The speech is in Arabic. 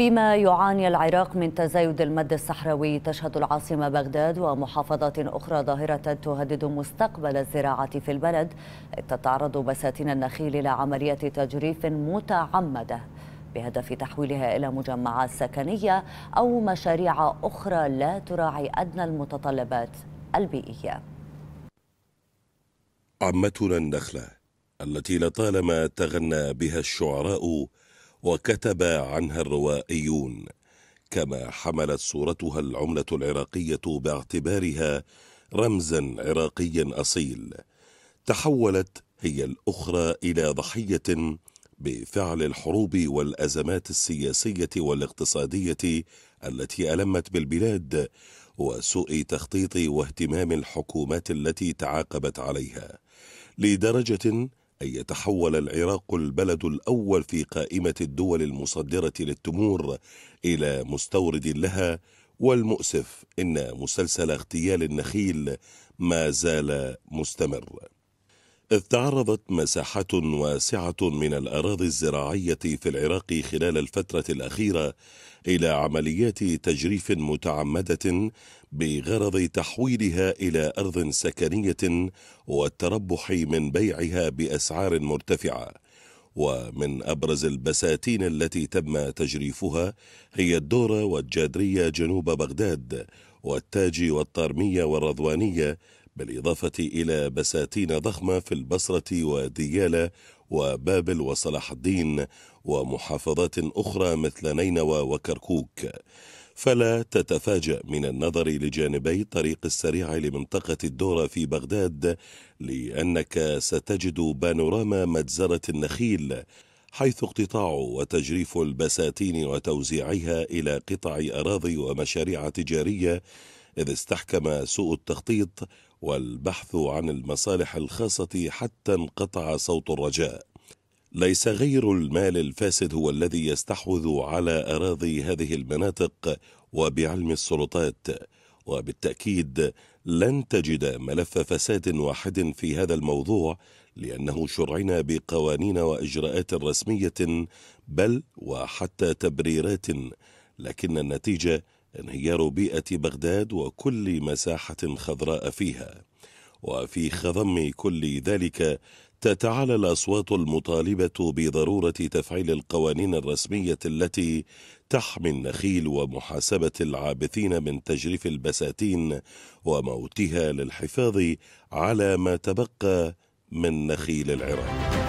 فيما يعاني العراق من تزايد المد الصحراوي تشهد العاصمة بغداد ومحافظات أخرى ظاهرة تهدد مستقبل الزراعة في البلد تتعرض بساتين النخيل إلى عملية تجريف متعمدة بهدف تحويلها إلى مجمعات سكنية أو مشاريع أخرى لا تراعي أدنى المتطلبات البيئية عمتنا النخلة التي لطالما تغنى بها الشعراء وكتب عنها الروائيون كما حملت صورتها العملة العراقية باعتبارها رمزا عراقيا أصيل تحولت هي الأخرى إلى ضحية بفعل الحروب والأزمات السياسية والاقتصادية التي ألمت بالبلاد وسوء تخطيط واهتمام الحكومات التي تعاقبت عليها لدرجة أن يتحول العراق البلد الأول في قائمة الدول المصدرة للتمور إلى مستورد لها والمؤسف إن مسلسل اغتيال النخيل ما زال مستمر إذ تعرضت مساحة واسعة من الأراضي الزراعية في العراق خلال الفترة الأخيرة إلى عمليات تجريف متعمدة بغرض تحويلها إلى أرض سكنية والتربح من بيعها بأسعار مرتفعة ومن أبرز البساتين التي تم تجريفها هي الدورة والجادرية جنوب بغداد والتاج والطارمية والرضوانية بالإضافة إلى بساتين ضخمة في البصرة وديالة وبابل وصلاح الدين ومحافظات أخرى مثل نينوى وكركوك فلا تتفاجأ من النظر لجانبي طريق السريع لمنطقة الدورة في بغداد لأنك ستجد بانوراما مجزرة النخيل حيث اقتطاع وتجريف البساتين وتوزيعها إلى قطع أراضي ومشاريع تجارية إذ استحكم سوء التخطيط والبحث عن المصالح الخاصة حتى انقطع صوت الرجاء ليس غير المال الفاسد هو الذي يستحوذ على أراضي هذه المناطق وبعلم السلطات وبالتأكيد لن تجد ملف فساد واحد في هذا الموضوع لأنه شرعنا بقوانين وإجراءات رسمية بل وحتى تبريرات لكن النتيجة انهيار بيئة بغداد وكل مساحة خضراء فيها وفي خضم كل ذلك تتعالى الأصوات المطالبة بضرورة تفعيل القوانين الرسمية التي تحمي النخيل ومحاسبة العابثين من تجريف البساتين وموتها للحفاظ على ما تبقى من نخيل العراق